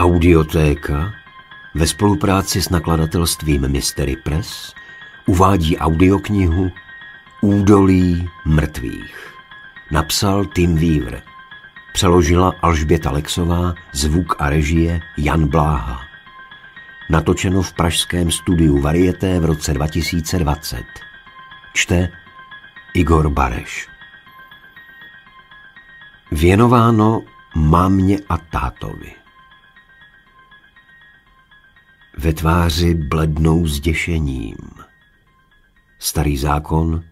Audiotéka ve spolupráci s nakladatelstvím Mystery Press uvádí audioknihu Údolí mrtvých. Napsal Tim Weaver. Přeložila Alžběta Lexová, zvuk a režie Jan Bláha. Natočeno v pražském studiu Varieté v roce 2020. Čte Igor Bareš. Věnováno mámě a tátovi ve tváři blednou zděšením. Starý zákon,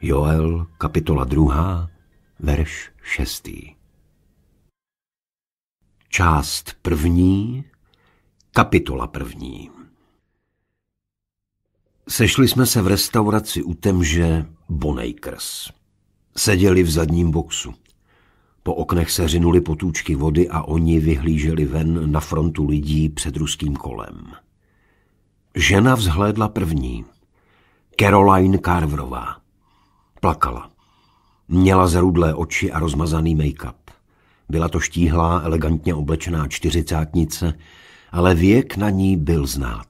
Joel, kapitola 2, verš 6. Část první, kapitola první. Sešli jsme se v restauraci u temže Bonakers. Seděli v zadním boxu. Po oknech se řinuli potůčky vody a oni vyhlíželi ven na frontu lidí před ruským kolem. Žena vzhlédla první. Caroline Carverová. Plakala. Měla zarudlé oči a rozmazaný make-up. Byla to štíhlá, elegantně oblečená čtyřicátnice, ale věk na ní byl znát.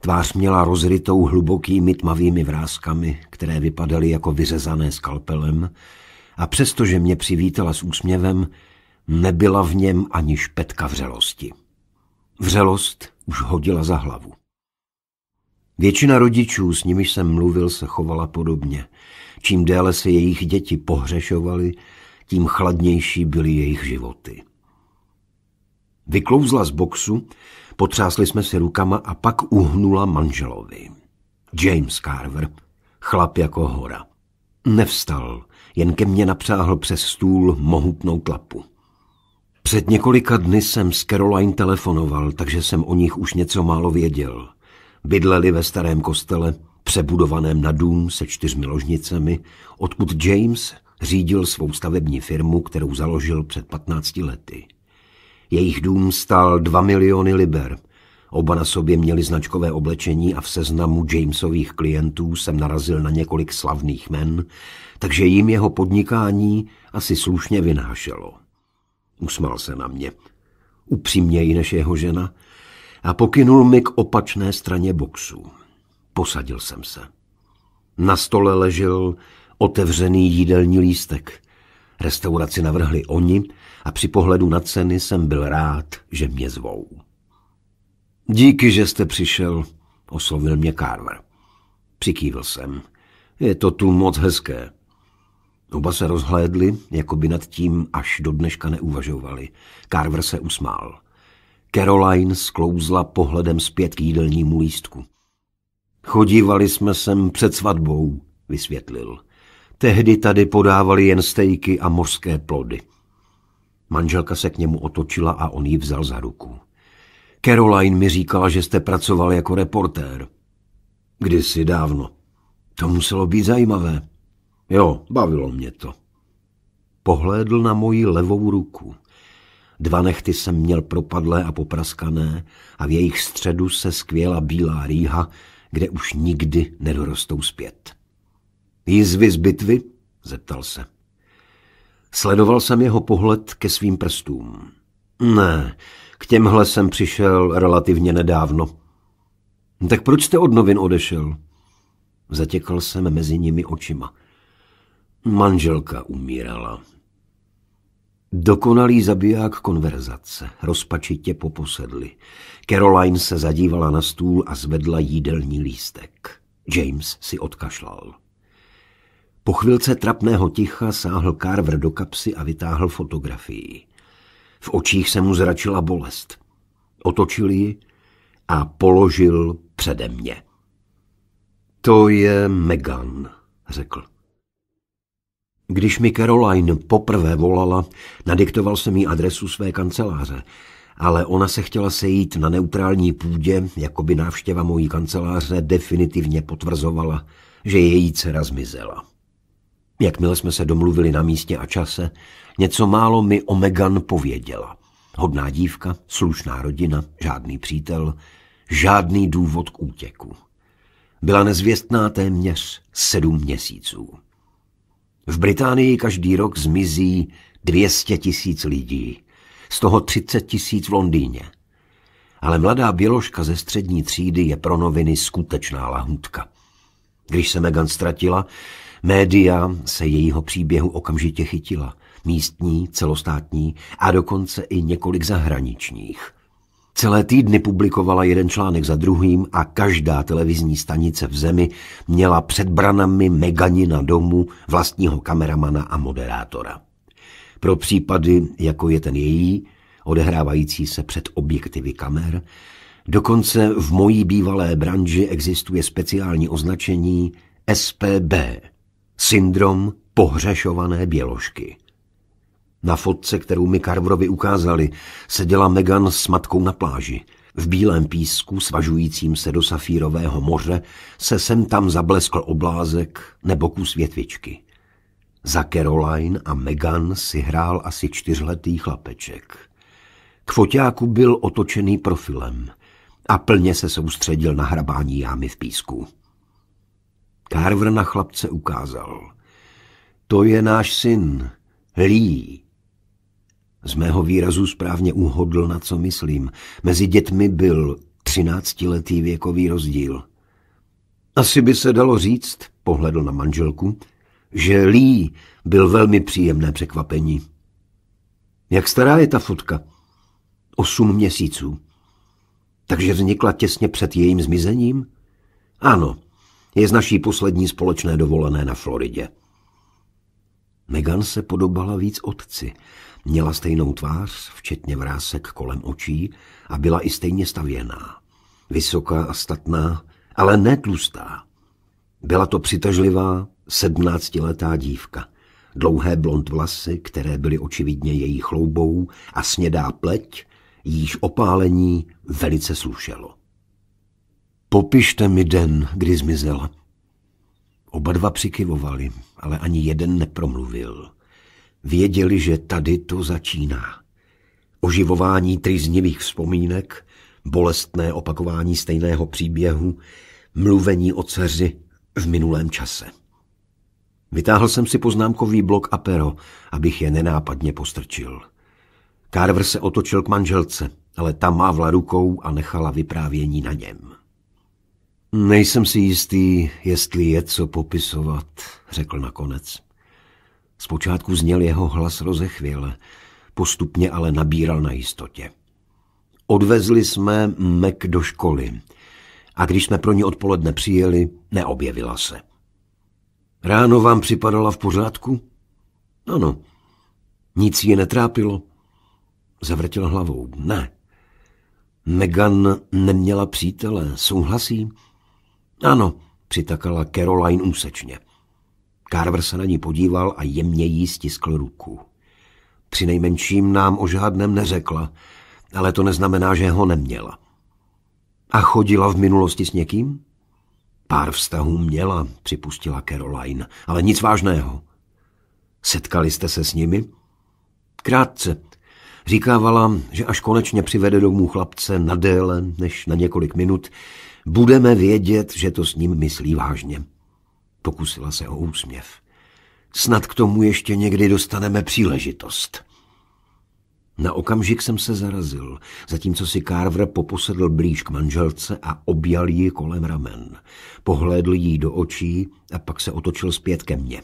Tvář měla rozrytou hlubokými tmavými vrázkami, které vypadaly jako vyřezané skalpelem, a přestože mě přivítala s úsměvem, nebyla v něm ani špetka vřelosti. Vřelost už hodila za hlavu. Většina rodičů, s nimiž jsem mluvil, se chovala podobně. Čím déle se jejich děti pohřešovaly, tím chladnější byly jejich životy. Vyklouzla z boxu, potřásli jsme si rukama a pak uhnula manželovi. James Carver, chlap jako hora. Nevstal, jen ke mně napřáhl přes stůl mohutnou tlapu. Před několika dny jsem s Caroline telefonoval, takže jsem o nich už něco málo věděl – Bydleli ve starém kostele, přebudovaném na dům se čtyřmi ložnicemi, odkud James řídil svou stavební firmu, kterou založil před 15 lety. Jejich dům stál 2 miliony liber. Oba na sobě měli značkové oblečení a v seznamu Jamesových klientů jsem narazil na několik slavných men, takže jim jeho podnikání asi slušně vynášelo. Usmál se na mě. Upřímněji než jeho žena, a pokynul mi k opačné straně boxu. Posadil jsem se. Na stole ležel otevřený jídelní lístek. Restauraci navrhli oni a při pohledu na ceny jsem byl rád, že mě zvou. Díky, že jste přišel, oslovil mě Carver. Přikývil jsem. Je to tu moc hezké. Oba se rozhlédli, jako by nad tím až do dneška neuvažovali. Carver se usmál. Caroline sklouzla pohledem zpět k jídelnímu lístku. Chodívali jsme sem před svatbou, vysvětlil. Tehdy tady podávali jen stejky a mořské plody. Manželka se k němu otočila a on ji vzal za ruku. Caroline mi říkala, že jste pracoval jako reportér. Kdysi dávno. To muselo být zajímavé. Jo, bavilo mě to. Pohlédl na moji levou ruku. Dva nechty jsem měl propadlé a popraskané a v jejich středu se skvěla bílá rýha, kde už nikdy nedorostou zpět. Jízvy z bitvy? zeptal se. Sledoval jsem jeho pohled ke svým prstům. Ne, k těmhle jsem přišel relativně nedávno. Tak proč jste od novin odešel? Zatěkal jsem mezi nimi očima. Manželka umírala, Dokonalý zabiják konverzace, rozpačitě poposedli. Caroline se zadívala na stůl a zvedla jídelní lístek. James si odkašlal. Po chvilce trapného ticha sáhl Carver do kapsy a vytáhl fotografii. V očích se mu zračila bolest. Otočil ji a položil přede mě. To je Megan, řekl. Když mi Caroline poprvé volala, nadiktoval jsem jí adresu své kanceláře, ale ona se chtěla sejít na neutrální půdě, jako by návštěva mojí kanceláře definitivně potvrzovala, že její dcera zmizela. Jakmile jsme se domluvili na místě a čase, něco málo mi o Megan pověděla. Hodná dívka, slušná rodina, žádný přítel, žádný důvod k útěku. Byla nezvěstná téměř sedm měsíců. V Británii každý rok zmizí 200 tisíc lidí, z toho 30 tisíc v Londýně. Ale mladá běložka ze střední třídy je pro noviny skutečná lahutka. Když se Megan ztratila, média se jejího příběhu okamžitě chytila. Místní, celostátní a dokonce i několik zahraničních – Celé týdny publikovala jeden článek za druhým a každá televizní stanice v zemi měla před branami Meganina domu vlastního kameramana a moderátora. Pro případy, jako je ten její, odehrávající se před objektivy kamer, dokonce v mojí bývalé branži existuje speciální označení SPB – syndrom pohřešované běložky. Na fotce, kterou mi Carverovi ukázali, seděla Megan s matkou na pláži. V bílém písku, svažujícím se do safírového moře, se sem tam zableskl oblázek nebo kus větvičky. Za Caroline a Megan si hrál asi čtyřletý chlapeček. K foťáku byl otočený profilem a plně se soustředil na hrabání jámy v písku. Carver na chlapce ukázal. To je náš syn, Lee. Z mého výrazu správně uhodl, na co myslím. Mezi dětmi byl třináctiletý věkový rozdíl. Asi by se dalo říct, pohledl na manželku, že Lí byl velmi příjemné překvapení. Jak stará je ta fotka? Osm měsíců. Takže vznikla těsně před jejím zmizením? Ano, je z naší poslední společné dovolené na Floridě. Megan se podobala víc otci. Měla stejnou tvář, včetně vrásek kolem očí, a byla i stejně stavěná. Vysoká a statná, ale ne tlustá. Byla to přitažlivá, sedmnáctiletá dívka. Dlouhé blond vlasy, které byly očividně její chloubou, a snědá pleť, jíž opálení velice slušelo. Popište mi den, kdy zmizela, Oba dva přikyvovali, ale ani jeden nepromluvil. Věděli, že tady to začíná. Oživování trýznivých vzpomínek, bolestné opakování stejného příběhu, mluvení o dceři v minulém čase. Vytáhl jsem si poznámkový blok a pero, abych je nenápadně postrčil. Carver se otočil k manželce, ale ta mávla rukou a nechala vyprávění na něm. Nejsem si jistý, jestli je co popisovat, řekl nakonec. Zpočátku zněl jeho hlas rozechvěle, postupně ale nabíral na jistotě. Odvezli jsme Mek do školy a když jsme pro ní odpoledne přijeli, neobjevila se. Ráno vám připadala v pořádku? Ano. Nic ji netrápilo? Zavrtil hlavou. Ne. Megan neměla přítele, souhlasím. Ano, přitakala Caroline úsečně. Carver se na ní podíval a jemně jí stiskl ruku. Při nejmenším nám o žádném neřekla, ale to neznamená, že ho neměla. A chodila v minulosti s někým? Pár vztahů měla, připustila Caroline, ale nic vážného. Setkali jste se s nimi? Krátce, Říkávala, že až konečně přivede domů chlapce na déle než na několik minut, budeme vědět, že to s ním myslí vážně. Pokusila se o úsměv. Snad k tomu ještě někdy dostaneme příležitost. Na okamžik jsem se zarazil, zatímco si Carver poposedl blíž k manželce a objal ji kolem ramen. Pohlédl jí do očí a pak se otočil zpět ke mně.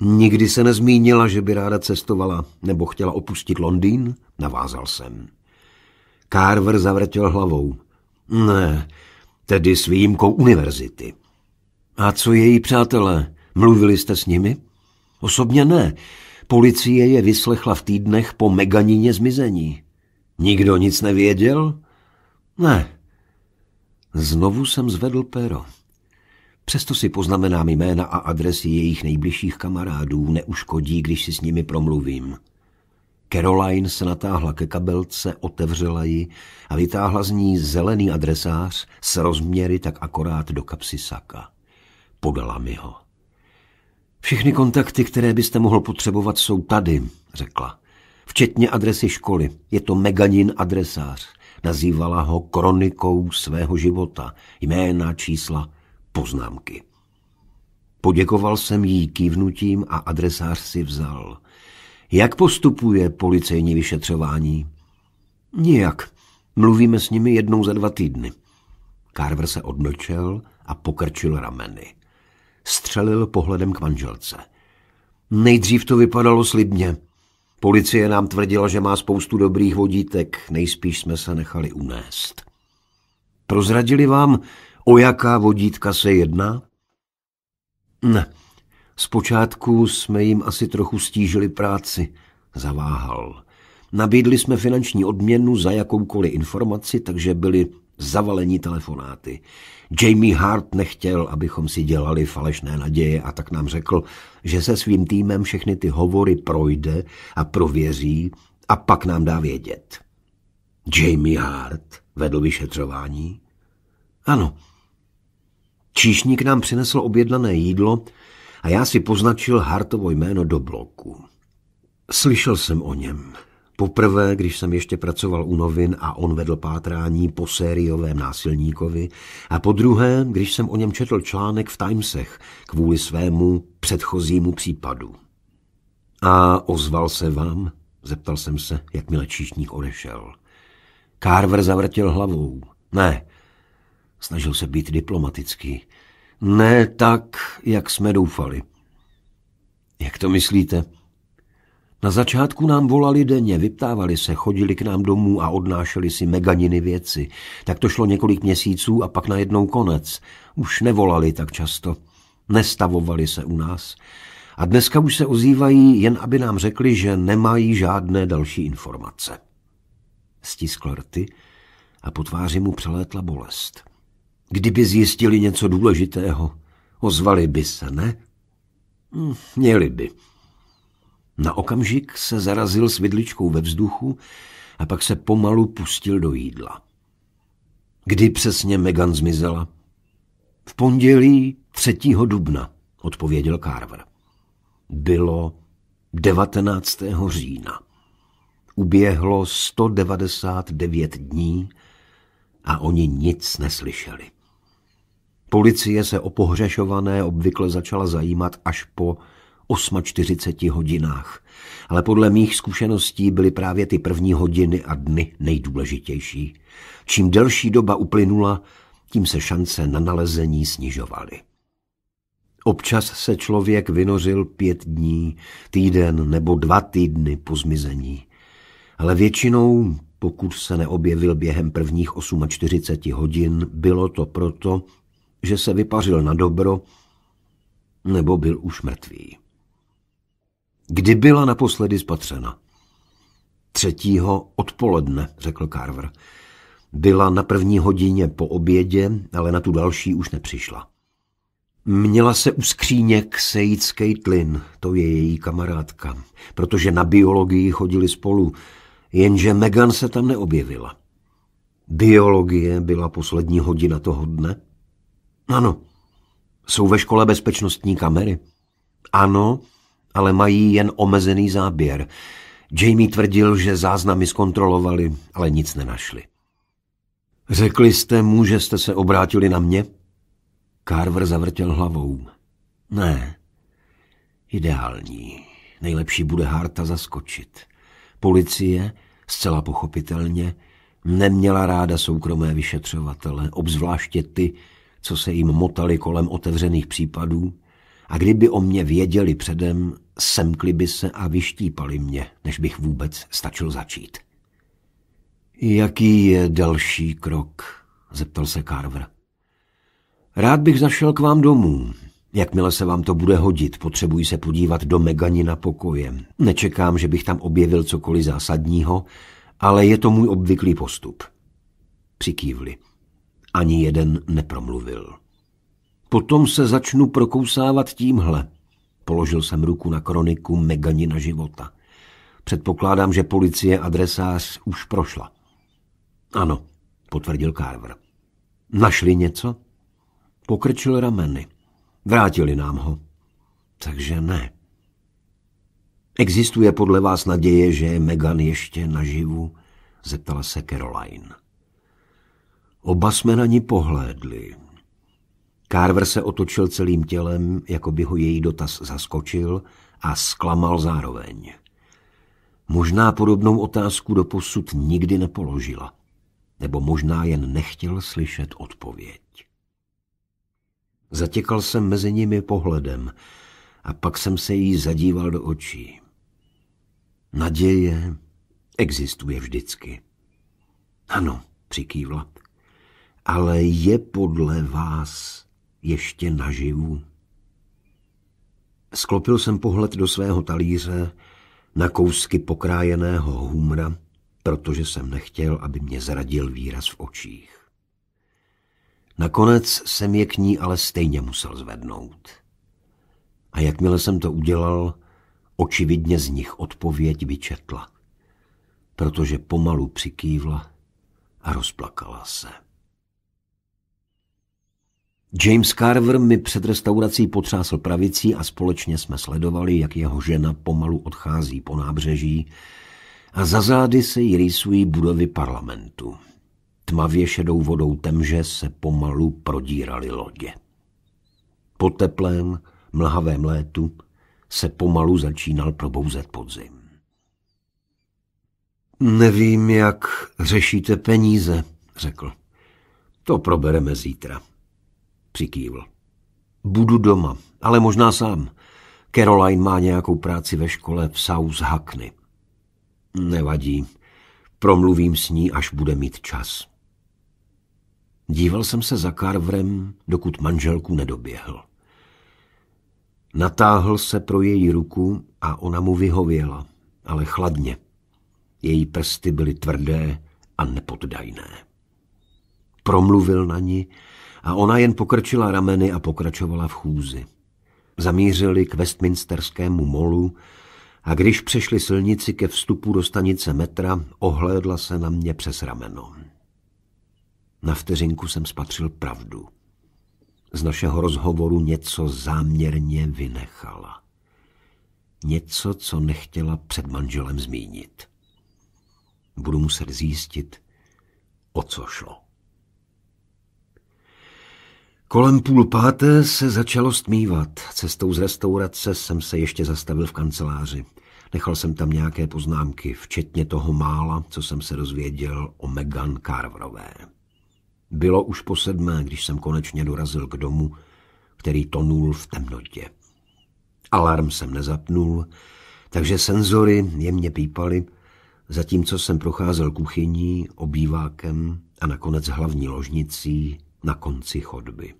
Nikdy se nezmínila, že by ráda cestovala nebo chtěla opustit Londýn? Navázal jsem. Carver zavrtěl hlavou. Ne, tedy s výjimkou univerzity. A co její přátelé? Mluvili jste s nimi? Osobně ne. Policie je vyslechla v týdnech po meganině zmizení. Nikdo nic nevěděl? Ne. Znovu jsem zvedl péro. Přesto si poznamenám jména a adresy jejich nejbližších kamarádů, neuškodí, když si s nimi promluvím. Caroline se natáhla ke kabelce, otevřela ji a vytáhla z ní zelený adresář s rozměry tak akorát do kapsy saka. Podala mi ho. Všechny kontakty, které byste mohl potřebovat, jsou tady, řekla. Včetně adresy školy. Je to Meganin adresář. Nazývala ho kronikou svého života. Jména, čísla, poznámky. Poděkoval jsem jí kývnutím a adresář si vzal. Jak postupuje policejní vyšetřování? Nijak. Mluvíme s nimi jednou za dva týdny. Carver se odmlčel a pokrčil rameny. Střelil pohledem k manželce. Nejdřív to vypadalo slibně. Policie nám tvrdila, že má spoustu dobrých vodítek, nejspíš jsme se nechali unést. Prozradili vám, O jaká vodítka se jedná? Ne, zpočátku jsme jim asi trochu stížili práci, zaváhal. Nabídli jsme finanční odměnu za jakoukoliv informaci, takže byli zavalení telefonáty. Jamie Hart nechtěl, abychom si dělali falešné naděje a tak nám řekl, že se svým týmem všechny ty hovory projde a prověří a pak nám dá vědět. Jamie Hart vedl vyšetřování? Ano, Číšník nám přinesl objedlané jídlo a já si poznačil Hartovo jméno do bloku. Slyšel jsem o něm. Poprvé, když jsem ještě pracoval u novin a on vedl pátrání po sériovém násilníkovi a po druhé, když jsem o něm četl článek v Timesech kvůli svému předchozímu případu. A ozval se vám? Zeptal jsem se, jakmile číšník odešel. Carver zavrtil hlavou. Ne, Snažil se být diplomatický. Ne tak, jak jsme doufali. Jak to myslíte? Na začátku nám volali denně, vyptávali se, chodili k nám domů a odnášeli si meganiny věci. Tak to šlo několik měsíců a pak najednou konec. Už nevolali tak často. Nestavovali se u nás. A dneska už se ozývají, jen aby nám řekli, že nemají žádné další informace. Stiskl rty a po tváři mu přelétla bolest. Kdyby zjistili něco důležitého, ozvali by se, ne? Hm, měli by. Na okamžik se zarazil s vidličkou ve vzduchu a pak se pomalu pustil do jídla. Kdy přesně Megan zmizela? V pondělí 3. dubna, odpověděl Carver. Bylo 19. října. Uběhlo 199 dní a oni nic neslyšeli. Policie se o pohřešované obvykle začala zajímat až po 48 hodinách. Ale podle mých zkušeností byly právě ty první hodiny a dny nejdůležitější. Čím delší doba uplynula, tím se šance na nalezení snižovaly. Občas se člověk vynořil pět dní, týden nebo dva týdny po zmizení. Ale většinou, pokud se neobjevil během prvních 48 hodin, bylo to proto, že se vypařil na dobro, nebo byl už mrtvý. Kdy byla naposledy spatřena? Třetího odpoledne, řekl Carver. Byla na první hodině po obědě, ale na tu další už nepřišla. Měla se u skříně sejít s Caitlin, to je její kamarádka, protože na biologii chodili spolu, jenže Megan se tam neobjevila. Biologie byla poslední hodina toho dne ano. Jsou ve škole bezpečnostní kamery? Ano, ale mají jen omezený záběr. Jamie tvrdil, že záznamy zkontrolovali, ale nic nenašli. Řekli jste mu, že jste se obrátili na mě? Carver zavrtěl hlavou. Ne. Ideální. Nejlepší bude Harta zaskočit. Policie, zcela pochopitelně, neměla ráda soukromé vyšetřovatele, obzvláště ty, co se jim motali kolem otevřených případů, a kdyby o mě věděli předem, semkli by se a vyštípali mě, než bych vůbec stačil začít. Jaký je další krok? zeptal se Carver. Rád bych zašel k vám domů. Jakmile se vám to bude hodit, potřebuji se podívat do Megani na pokoje. Nečekám, že bych tam objevil cokoliv zásadního, ale je to můj obvyklý postup. Přikývli. Ani jeden nepromluvil. Potom se začnu prokousávat tímhle. Položil jsem ruku na kroniku Meganina života. Předpokládám, že policie adresář už prošla. Ano, potvrdil Carver. Našli něco? Pokrčil rameny. Vrátili nám ho. Takže ne. Existuje podle vás naděje, že je Megan ještě naživu? Zeptala se Caroline. Oba jsme na ní pohlédli. Carver se otočil celým tělem, jako by ho její dotaz zaskočil a zklamal zároveň. Možná podobnou otázku do posud nikdy nepoložila, nebo možná jen nechtěl slyšet odpověď. Zatěkal jsem mezi nimi pohledem a pak jsem se jí zadíval do očí. Naděje existuje vždycky. Ano, přikývla, ale je podle vás ještě naživu? Sklopil jsem pohled do svého talíře na kousky pokrájeného humra, protože jsem nechtěl, aby mě zradil výraz v očích. Nakonec jsem je k ní ale stejně musel zvednout. A jakmile jsem to udělal, očividně z nich odpověď vyčetla, protože pomalu přikývla a rozplakala se. James Carver mi před restaurací potřásl pravicí a společně jsme sledovali, jak jeho žena pomalu odchází po nábřeží a za zády se jí rýsují budovy parlamentu. Tmavě šedou vodou temže se pomalu prodírali lodě. Po teplém, mlhavém létu se pomalu začínal probouzet podzim. Nevím, jak řešíte peníze, řekl. To probereme zítra. Přikývl. Budu doma, ale možná sám. Caroline má nějakou práci ve škole v South Hackney. Nevadí. Promluvím s ní, až bude mít čas. Díval jsem se za Carverem, dokud manželku nedoběhl. Natáhl se pro její ruku a ona mu vyhověla, ale chladně. Její prsty byly tvrdé a nepoddajné. Promluvil na ní a ona jen pokrčila rameny a pokračovala v chůzi. Zamířili k Westminsterskému molu a když přešli silnici ke vstupu do stanice metra, ohlédla se na mě přes rameno. Na vteřinku jsem spatřil pravdu. Z našeho rozhovoru něco záměrně vynechala. Něco, co nechtěla před manželem zmínit. Budu muset zjistit, o co šlo. Kolem půl páté se začalo stmívat. Cestou z restaurace jsem se ještě zastavil v kanceláři. Nechal jsem tam nějaké poznámky, včetně toho mála, co jsem se dozvěděl o Megan Carverové. Bylo už po sedmé, když jsem konečně dorazil k domu, který tonul v temnotě. Alarm jsem nezapnul, takže senzory jemně pípaly, zatímco jsem procházel kuchyní, obývákem a nakonec hlavní ložnicí, na konci chodby.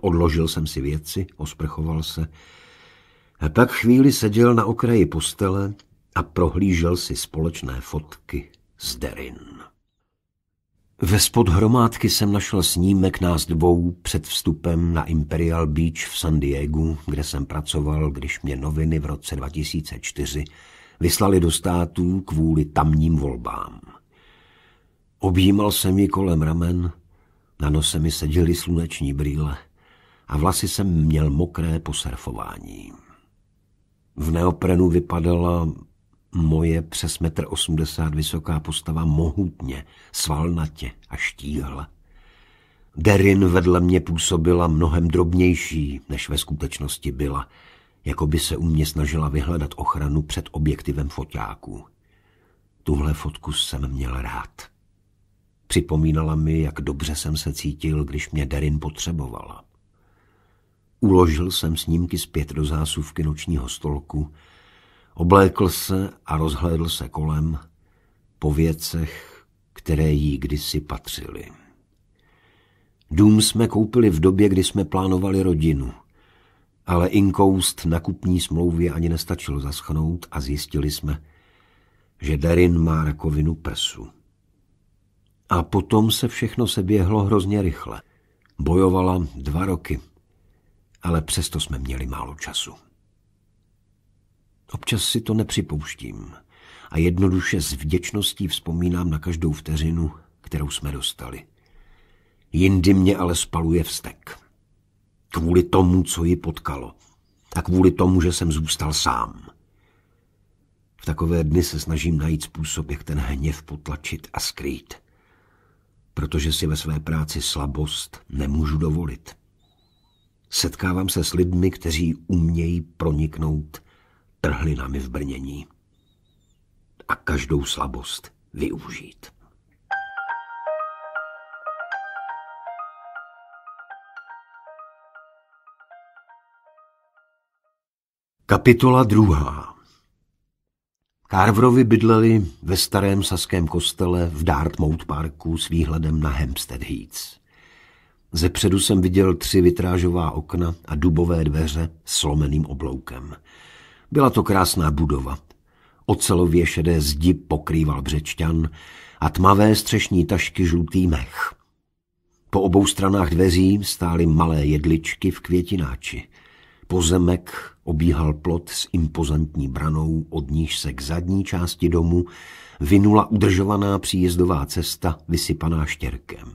Odložil jsem si věci, osprchoval se a pak chvíli seděl na okraji postele a prohlížel si společné fotky z Derin. Ve spod hromádky jsem našel snímek nás dvou před vstupem na Imperial Beach v San Diego, kde jsem pracoval, když mě noviny v roce 2004 vyslali do států kvůli tamním volbám. Objímal jsem ji kolem ramen, na nose mi seděly sluneční brýle a vlasy jsem měl mokré po surfování. V neoprenu vypadala moje přes metr osmdesát vysoká postava mohutně, svalnatě a štíhle. Derin vedle mě působila mnohem drobnější, než ve skutečnosti byla, jako by se u mě snažila vyhledat ochranu před objektivem foťáků. Tuhle fotku jsem měl rád. Připomínala mi, jak dobře jsem se cítil, když mě Derin potřebovala. Uložil jsem snímky zpět do zásuvky nočního stolku, oblékl se a rozhlédl se kolem po věcech, které jí kdysi patřily. Dům jsme koupili v době, kdy jsme plánovali rodinu, ale Inkoust na kupní smlouvě ani nestačil zaschnout a zjistili jsme, že Darin má rakovinu prsu. A potom se všechno seběhlo hrozně rychle. Bojovala dva roky, ale přesto jsme měli málo času. Občas si to nepřipouštím a jednoduše s vděčností vzpomínám na každou vteřinu, kterou jsme dostali. Jindy mě ale spaluje vztek. Kvůli tomu, co ji potkalo. A kvůli tomu, že jsem zůstal sám. V takové dny se snažím najít způsob, jak ten hněv potlačit a skrýt protože si ve své práci slabost nemůžu dovolit. Setkávám se s lidmi, kteří umějí proniknout trhlinami v brnění a každou slabost využít. Kapitola druhá Carverovi bydleli ve starém saském kostele v Dartmouth Parku s výhledem na Hampstead Heath. Ze předu jsem viděl tři vitrážová okna a dubové dveře s slomeným obloukem. Byla to krásná budova. Ocelově šedé zdi pokrýval břečťan a tmavé střešní tašky žlutý mech. Po obou stranách dveří stály malé jedličky v květináči – Pozemek obíhal plot s impozantní branou, od níž se k zadní části domu vinula udržovaná příjezdová cesta vysypaná štěrkem.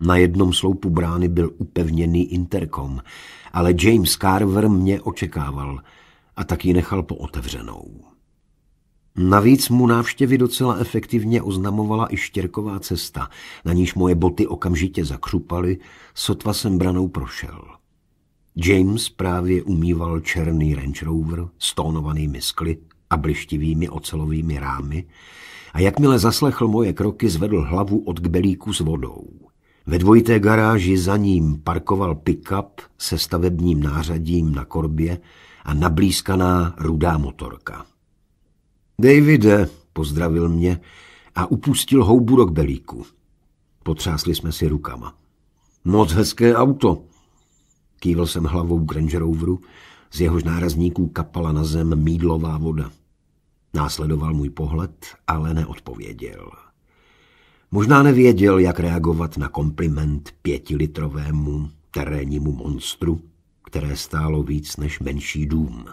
Na jednom sloupu brány byl upevněný interkom, ale James Carver mě očekával a tak ji nechal pootevřenou. Navíc mu návštěvy docela efektivně oznamovala i štěrková cesta, na níž moje boty okamžitě zakřupaly, sotva jsem branou prošel. James právě umýval černý Range Rover tónovanými skly a blištivými ocelovými rámy a jakmile zaslechl moje kroky, zvedl hlavu od kbelíku s vodou. Ve dvojité garáži za ním parkoval pick-up se stavebním nářadím na korbě a nablízkaná rudá motorka. Davide, pozdravil mě a upustil houbu do kbelíku. Potřásli jsme si rukama. Moc hezké auto, Kývil jsem hlavou k Range Roveru, z jehož nárazníků kapala na zem mídlová voda. Následoval můj pohled, ale neodpověděl. Možná nevěděl, jak reagovat na kompliment pětilitrovému terénnímu monstru, které stálo víc než menší dům.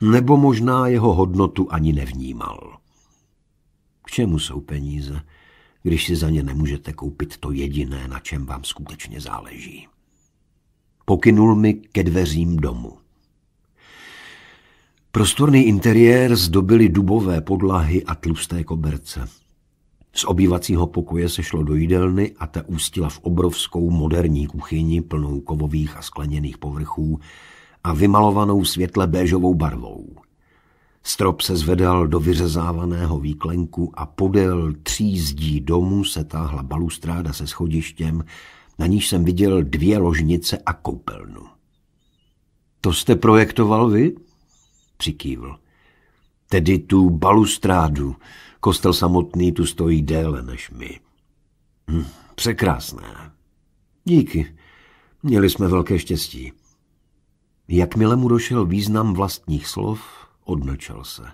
Nebo možná jeho hodnotu ani nevnímal. K čemu jsou peníze, když si za ně nemůžete koupit to jediné, na čem vám skutečně záleží? Pokynul mi ke dveřím domu. Prostorný interiér zdobily dubové podlahy a tlusté koberce. Z obývacího pokoje se šlo do jídelny a ta ústila v obrovskou moderní kuchyni plnou kovových a skleněných povrchů a vymalovanou světle béžovou barvou. Strop se zvedal do vyřezávaného výklenku a podél tří zdí domu se táhla balustráda se schodištěm, na níž jsem viděl dvě ložnice a koupelnu. To jste projektoval vy? Přikývl. Tedy tu balustrádu. Kostel samotný tu stojí déle než my. Hm, překrásné. Díky. Měli jsme velké štěstí. Jakmile mu došel význam vlastních slov, odmlčel se.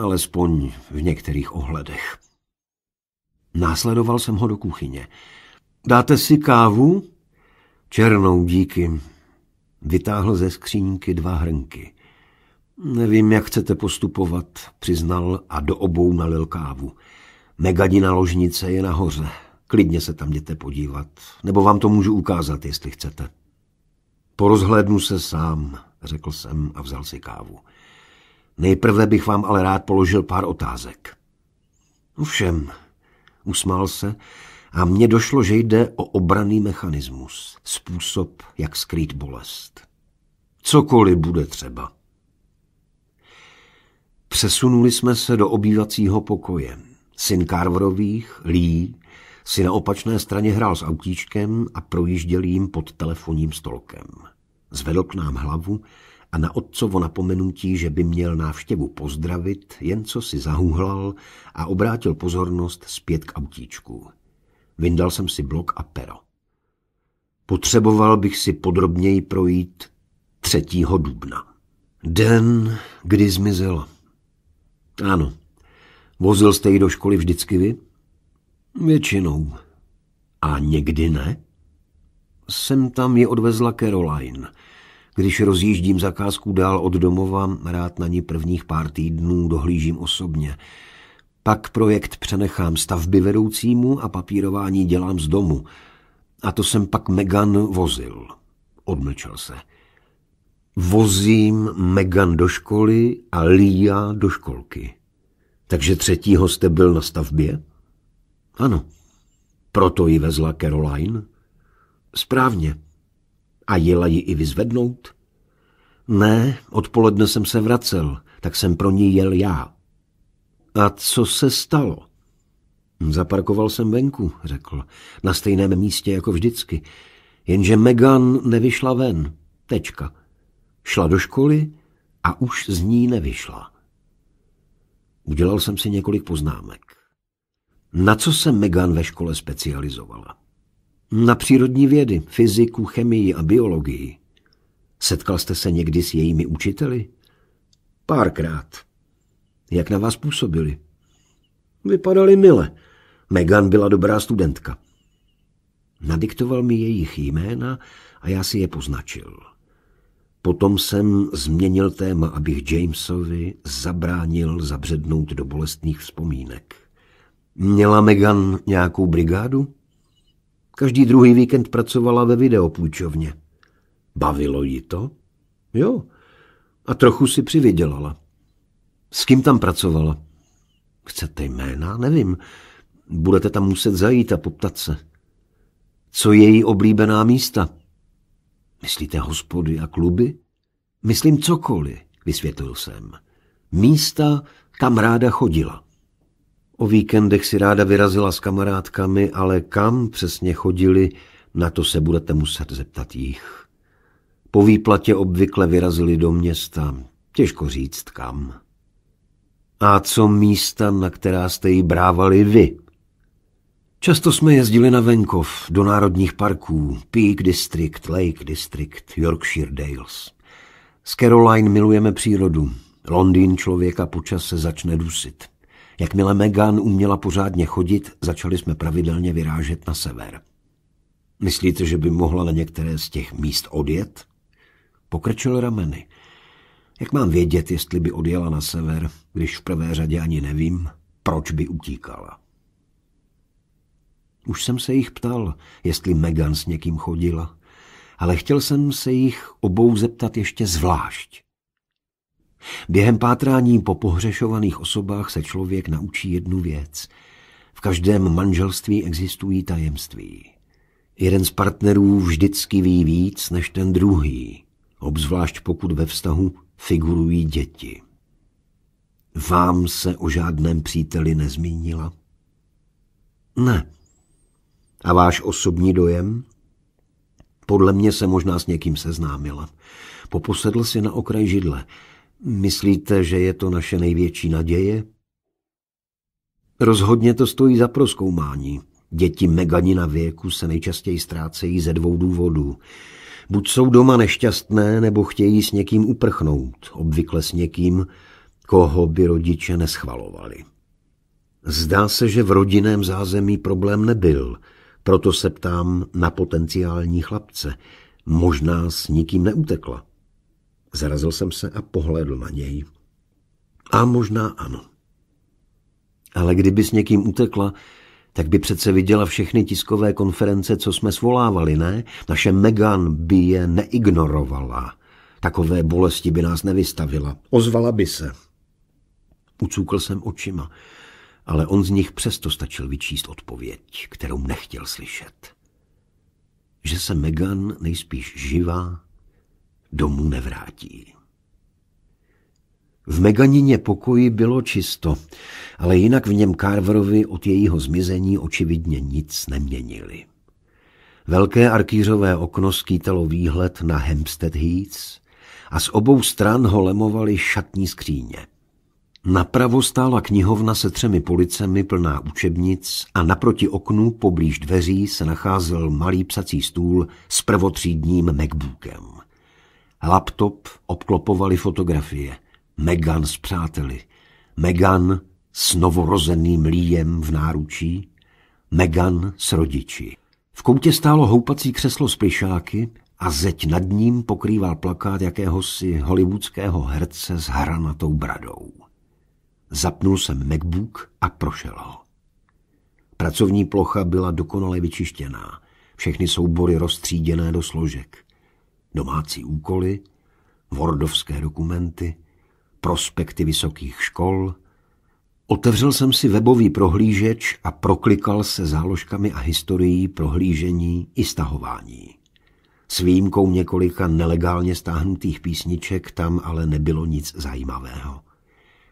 Alespoň v některých ohledech. Následoval jsem ho do kuchyně. Dáte si kávu? Černou, díky. Vytáhl ze skřínky dva hrnky. Nevím, jak chcete postupovat, přiznal a do obou nalil kávu. Megadina ložnice je nahoře. Klidně se tam jděte podívat. Nebo vám to můžu ukázat, jestli chcete. Porozhlédnu se sám, řekl jsem a vzal si kávu. Nejprve bych vám ale rád položil pár otázek. Ovšem, usmál se a mně došlo, že jde o obraný mechanismus, způsob, jak skrýt bolest. Cokoliv bude třeba. Přesunuli jsme se do obývacího pokoje. Syn Carverových, Lee, si na opačné straně hrál s autíčkem a projížděl jim pod telefonním stolkem. Zvedl k nám hlavu a na otcovo napomenutí, že by měl návštěvu pozdravit, jen co si zahuhlal a obrátil pozornost zpět k autíčku. Vyndal jsem si blok a pero. Potřeboval bych si podrobněji projít 3. dubna. Den, kdy zmizela. Ano. Vozil jste ji do školy vždycky vy? Většinou. A někdy ne? Jsem tam je odvezla Caroline. Když rozjíždím zakázku dál od domova, rád na ní prvních pár týdnů dohlížím osobně – pak projekt přenechám stavby vedoucímu a papírování dělám z domu. A to jsem pak Megan vozil. Odmlčel se. Vozím Megan do školy a Lia do školky. Takže třetího jste byl na stavbě? Ano. Proto ji vezla Caroline? Správně. A jela ji i vyzvednout? Ne, odpoledne jsem se vracel, tak jsem pro ní jel já. A co se stalo? Zaparkoval jsem venku, řekl. Na stejném místě jako vždycky. Jenže Megan nevyšla ven. Tečka. Šla do školy a už z ní nevyšla. Udělal jsem si několik poznámek. Na co se Megan ve škole specializovala? Na přírodní vědy, fyziku, chemii a biologii. Setkal jste se někdy s jejími učiteli? Párkrát. Jak na vás působili? Vypadali mile. Megan byla dobrá studentka. Nadiktoval mi jejich jména a já si je poznačil. Potom jsem změnil téma, abych Jamesovi zabránil zabřednout do bolestných vzpomínek. Měla Megan nějakou brigádu? Každý druhý víkend pracovala ve videopůjčovně. Bavilo ji to? Jo. A trochu si přivydělala. S kým tam pracovala? Chcete jména? Nevím. Budete tam muset zajít a poptat se. Co je její oblíbená místa? Myslíte hospody a kluby? Myslím cokoliv, vysvětlil jsem. Místa, kam ráda chodila. O víkendech si ráda vyrazila s kamarádkami, ale kam přesně chodili, na to se budete muset zeptat jich. Po výplatě obvykle vyrazili do města, těžko říct kam. A co místa, na která jste ji brávali vy? Často jsme jezdili na venkov, do národních parků, Peak District, Lake District, Yorkshire Dales. S Caroline milujeme přírodu. Londýn člověka počas se začne dusit. Jakmile Megan uměla pořádně chodit, začali jsme pravidelně vyrážet na sever. Myslíte, že by mohla na některé z těch míst odjet? Pokrčil rameny. Jak mám vědět, jestli by odjela na sever, když v prvé řadě ani nevím, proč by utíkala? Už jsem se jich ptal, jestli Megan s někým chodila, ale chtěl jsem se jich obou zeptat ještě zvlášť. Během pátrání po pohřešovaných osobách se člověk naučí jednu věc. V každém manželství existují tajemství. Jeden z partnerů vždycky ví víc než ten druhý, obzvlášť pokud ve vztahu figurují děti. Vám se o žádném příteli nezmínila? Ne. A váš osobní dojem? Podle mě se možná s někým seznámila. Poposedl si na okraj židle. Myslíte, že je to naše největší naděje? Rozhodně to stojí za proskoumání. Děti meganina věku se nejčastěji ztrácejí ze dvou důvodů. Buď jsou doma nešťastné, nebo chtějí s někým uprchnout, obvykle s někým, koho by rodiče neschvalovali. Zdá se, že v rodinném zázemí problém nebyl, proto se ptám na potenciální chlapce. Možná s nikým neutekla. Zarazil jsem se a pohledl na něj. A možná ano. Ale kdyby s někým utekla, tak by přece viděla všechny tiskové konference, co jsme svolávali, ne? Naše Megan by je neignorovala. Takové bolesti by nás nevystavila. Ozvala by se. Ucukl jsem očima, ale on z nich přesto stačil vyčíst odpověď, kterou nechtěl slyšet. Že se Megan nejspíš živá domů nevrátí. V Meganině pokoji bylo čisto, ale jinak v něm Carverovi od jejího zmizení očividně nic neměnili. Velké arkýřové okno skýtalo výhled na Hempstead Heath a z obou stran ho lemovaly šatní skříně. Napravo stála knihovna se třemi policemi plná učebnic a naproti oknu poblíž dveří se nacházel malý psací stůl s prvotřídním MacBookem. Laptop obklopovaly fotografie – Megan s přáteli, Megan s novorozeným líjem v náručí, Megan s rodiči. V koutě stálo houpací křeslo s plišáky a zeď nad ním pokrýval plakát jakéhosi hollywoodského herce s hranatou bradou. Zapnul jsem MacBook a prošel ho. Pracovní plocha byla dokonale vyčištěná, všechny soubory rozstříděné do složek. Domácí úkoly, wordovské dokumenty – prospekty vysokých škol, otevřel jsem si webový prohlížeč a proklikal se záložkami a historií prohlížení i stahování. S výjimkou několika nelegálně stáhnutých písniček tam ale nebylo nic zajímavého.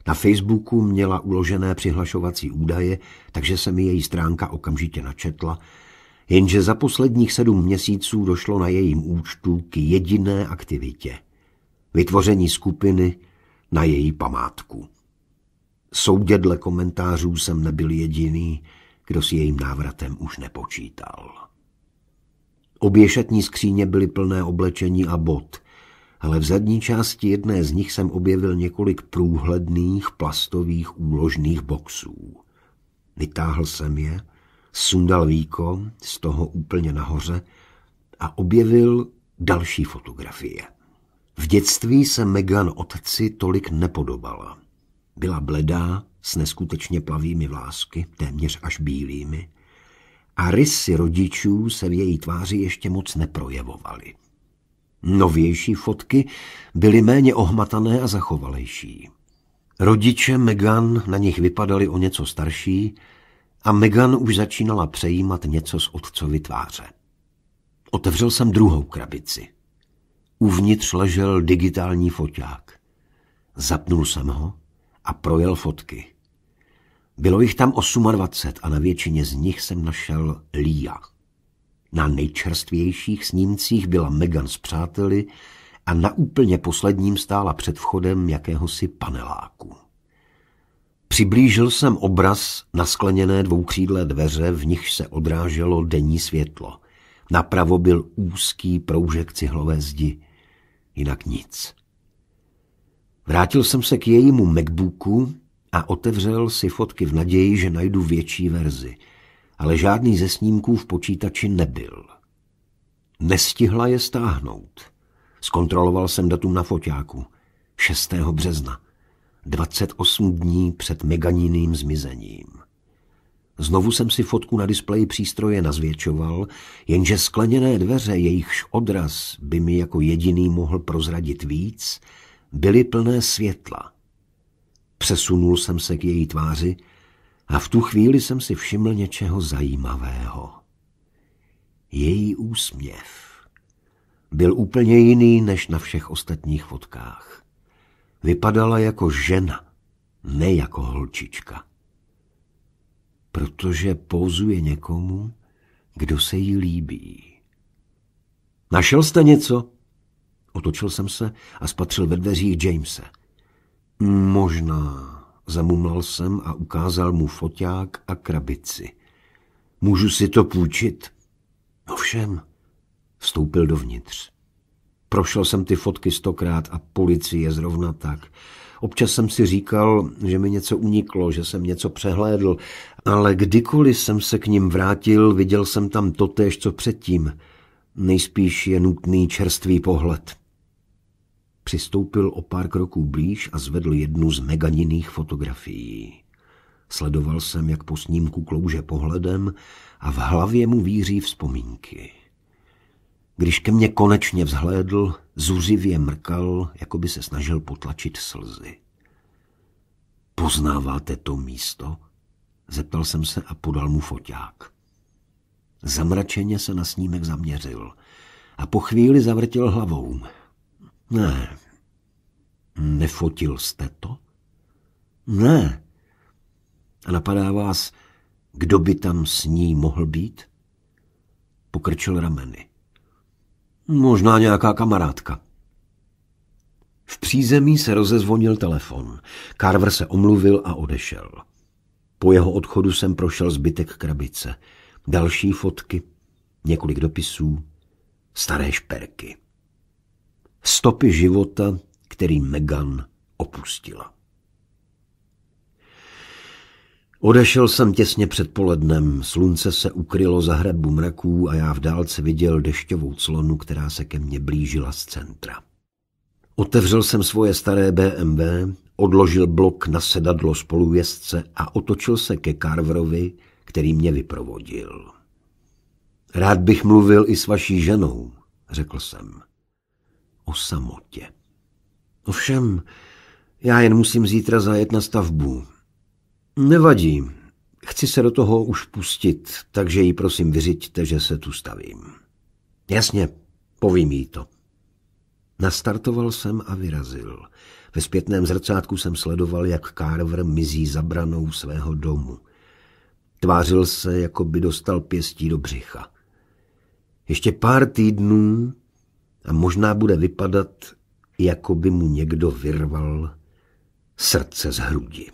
Na Facebooku měla uložené přihlašovací údaje, takže se mi její stránka okamžitě načetla, jenže za posledních sedm měsíců došlo na jejím účtu k jediné aktivitě. Vytvoření skupiny na její památku. Soudědle komentářů jsem nebyl jediný, kdo s jejím návratem už nepočítal. Obě šatní skříně byly plné oblečení a bot, ale v zadní části jedné z nich jsem objevil několik průhledných plastových úložných boxů. Vytáhl jsem je, sundal víko z toho úplně nahoře a objevil další fotografie. V dětství se Megan otci tolik nepodobala. Byla bledá, s neskutečně plavými vlásky, téměř až bílými, a rysy rodičů se v její tváři ještě moc neprojevovaly. Novější fotky byly méně ohmatané a zachovalejší. Rodiče Megan na nich vypadali o něco starší a Megan už začínala přejímat něco z otcovy tváře. Otevřel jsem druhou krabici – Uvnitř ležel digitální foťák. Zapnul jsem ho a projel fotky. Bylo jich tam 28 a na většině z nich jsem našel Lia. Na nejčerstvějších snímcích byla Megan s přáteli a na úplně posledním stála před vchodem jakéhosi paneláku. Přiblížil jsem obraz na skleněné dvoukřídlé dveře, v nich se odráželo denní světlo. Napravo byl úzký proužek cihlové zdi jinak nic. Vrátil jsem se k jejímu Macbooku a otevřel si fotky v naději, že najdu větší verzi, ale žádný ze snímků v počítači nebyl. Nestihla je stáhnout. Zkontroloval jsem datum na foťáku. 6. března. 28 dní před Meganiným zmizením. Znovu jsem si fotku na displeji přístroje nazvětšoval, jenže skleněné dveře, jejichž odraz by mi jako jediný mohl prozradit víc, byly plné světla. Přesunul jsem se k její tváři a v tu chvíli jsem si všiml něčeho zajímavého. Její úsměv byl úplně jiný než na všech ostatních fotkách. Vypadala jako žena, ne jako holčička protože pouzuje někomu, kdo se jí líbí. Našel jste něco? Otočil jsem se a spatřil ve dveřích Jamese. Možná, zamumlal jsem a ukázal mu foťák a krabici. Můžu si to půjčit? Ovšem, vstoupil dovnitř. Prošel jsem ty fotky stokrát a policie zrovna tak. Občas jsem si říkal, že mi něco uniklo, že jsem něco přehlédl, ale kdykoliv jsem se k ním vrátil, viděl jsem tam totéž, co předtím. Nejspíš je nutný čerstvý pohled. Přistoupil o pár kroků blíž a zvedl jednu z meganiných fotografií. Sledoval jsem, jak po snímku klouže pohledem a v hlavě mu víří vzpomínky. Když ke mně konečně vzhlédl, zuřivě mrkal, jako by se snažil potlačit slzy. Poznáváte to místo? Zeptal jsem se a podal mu foťák. Zamračeně se na snímek zaměřil a po chvíli zavrtil hlavou. Ne, nefotil jste to? Ne. A napadá vás, kdo by tam s ní mohl být? Pokrčil rameny. Možná nějaká kamarádka. V přízemí se rozezvonil telefon. Carver se omluvil a odešel. Po jeho odchodu jsem prošel zbytek krabice. Další fotky, několik dopisů, staré šperky. Stopy života, který Megan opustila. Odešel jsem těsně před polednem, slunce se ukrylo za hradbu mraků a já v dálce viděl dešťovou clonu, která se ke mně blížila z centra. Otevřel jsem svoje staré BMW, odložil blok na sedadlo spolujezdce a otočil se ke Carverovi, který mě vyprovodil. Rád bych mluvil i s vaší ženou, řekl jsem. O samotě. Ovšem, já jen musím zítra zajet na stavbu. Nevadí. Chci se do toho už pustit, takže jí prosím vyřiďte, že se tu stavím. Jasně, povím jí to. Nastartoval jsem a vyrazil. Ve zpětném zrcátku jsem sledoval, jak Carver mizí zabranou svého domu. Tvářil se, jako by dostal pěstí do břicha. Ještě pár týdnů a možná bude vypadat, jako by mu někdo vyrval srdce z hrudi.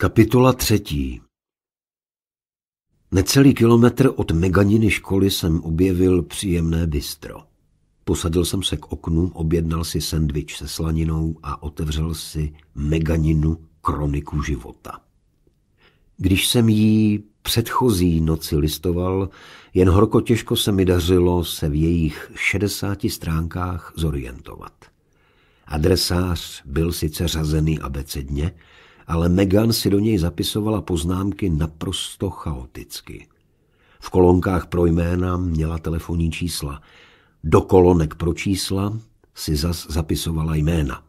Kapitola třetí Necelý kilometr od Meganiny školy jsem objevil příjemné bistro. Posadil jsem se k oknu, objednal si sendvič se slaninou a otevřel si Meganinu kroniku života. Když jsem jí předchozí noci listoval, jen horko těžko se mi dařilo se v jejich 60 stránkách zorientovat. Adresář byl sice řazený abecedně, ale Megan si do něj zapisovala poznámky naprosto chaoticky. V kolonkách pro jména měla telefonní čísla. Do kolonek pro čísla si zas zapisovala jména.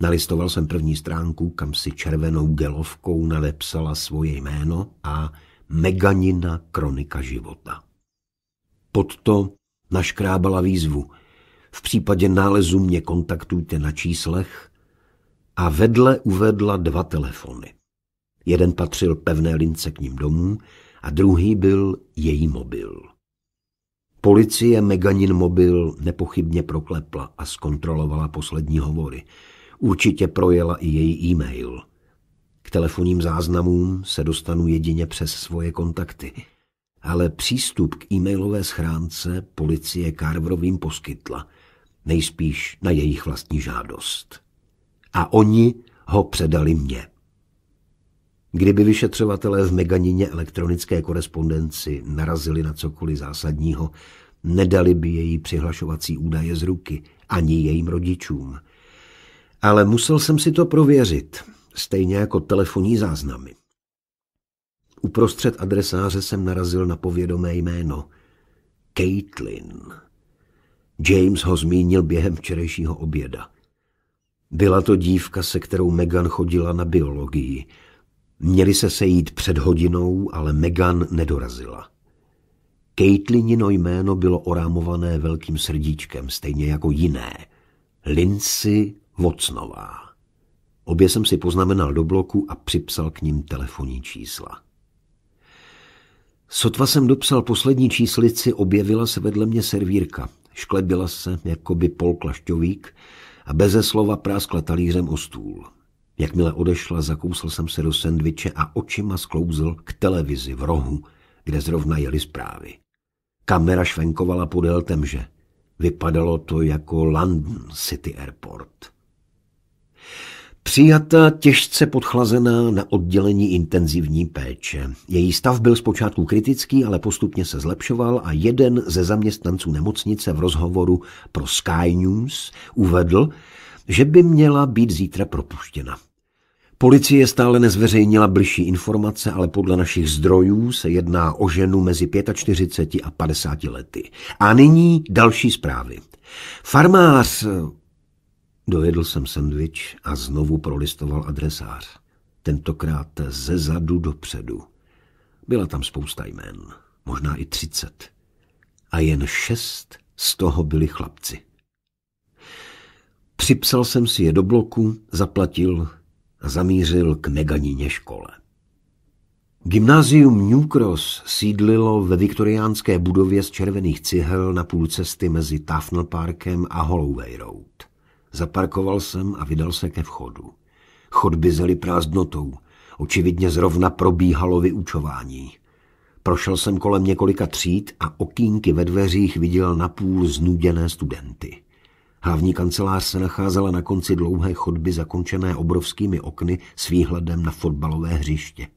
Nalistoval jsem první stránku, kam si červenou gelovkou nadepsala svoje jméno a Meganina kronika života. Pod to naškrábala výzvu. V případě nálezu mě kontaktujte na číslech, a vedle uvedla dva telefony. Jeden patřil pevné lince k ním domů a druhý byl její mobil. Policie Meganin mobil nepochybně proklepla a zkontrolovala poslední hovory. Určitě projela i její e-mail. K telefonním záznamům se dostanu jedině přes svoje kontakty, ale přístup k e-mailové schránce policie Carverovým poskytla, nejspíš na jejich vlastní žádost a oni ho předali mně. Kdyby vyšetřovatelé v Meganině elektronické korespondenci narazili na cokoliv zásadního, nedali by její přihlašovací údaje z ruky, ani jejím rodičům. Ale musel jsem si to prověřit, stejně jako telefonní záznamy. Uprostřed adresáře jsem narazil na povědomé jméno. Caitlin. James ho zmínil během včerejšího oběda. Byla to dívka, se kterou Megan chodila na biologii. Měli se sejít před hodinou, ale Megan nedorazila. Caitlinino jméno bylo orámované velkým srdíčkem, stejně jako jiné. Lindsay Vocnová. Obě jsem si poznamenal do bloku a připsal k ním telefonní čísla. Sotva jsem dopsal poslední číslici, objevila se vedle mě servírka. Šklebila se, jako by polklašťovík, a beze slova práskla talířem o stůl. Jakmile odešla, zakousl jsem se do sendviče a očima sklouzl k televizi v rohu, kde zrovna jeli zprávy. Kamera švenkovala podél temže. Vypadalo to jako London City Airport. Přijata těžce podchlazená na oddělení intenzivní péče. Její stav byl zpočátku kritický, ale postupně se zlepšoval a jeden ze zaměstnanců nemocnice v rozhovoru pro Sky News uvedl, že by měla být zítra propuštěna. Policie stále nezveřejnila bližší informace, ale podle našich zdrojů se jedná o ženu mezi 45 a 50 lety. A nyní další zprávy. Farmář Dojedl jsem sendvič a znovu prolistoval adresář. Tentokrát ze zadu dopředu. Byla tam spousta jmén, možná i třicet. A jen šest z toho byli chlapci. Připsal jsem si je do bloku, zaplatil a zamířil k neganině škole. Gymnázium New Cross sídlilo ve viktoriánské budově z červených cihel na půl cesty mezi Tafnel Parkem a Holloway Road. Zaparkoval jsem a vydal se ke vchodu. Chodby byzeli prázdnotou. Očividně zrovna probíhalo vyučování. Prošel jsem kolem několika tříd a okýnky ve dveřích viděl napůl znuděné studenty. Hlavní kancelář se nacházela na konci dlouhé chodby zakončené obrovskými okny s výhledem na fotbalové hřiště.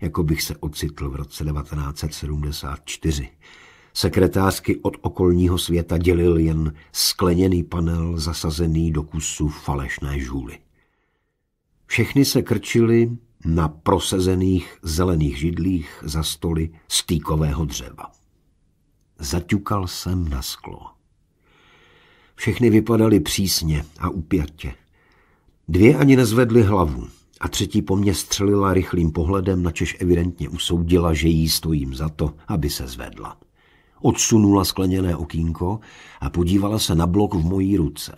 Jako bych se ocitl v roce 1974 sekretářky od okolního světa dělil jen skleněný panel zasazený do kusu falešné žůly. Všechny se krčily na prosezených zelených židlích za stoly stýkového dřeva. Zaťukal jsem na sklo. Všechny vypadaly přísně a upjatě. Dvě ani nezvedly hlavu a třetí po mně střelila rychlým pohledem, načež evidentně usoudila, že jí stojím za to, aby se zvedla. Odsunula skleněné okýnko a podívala se na blok v mojí ruce.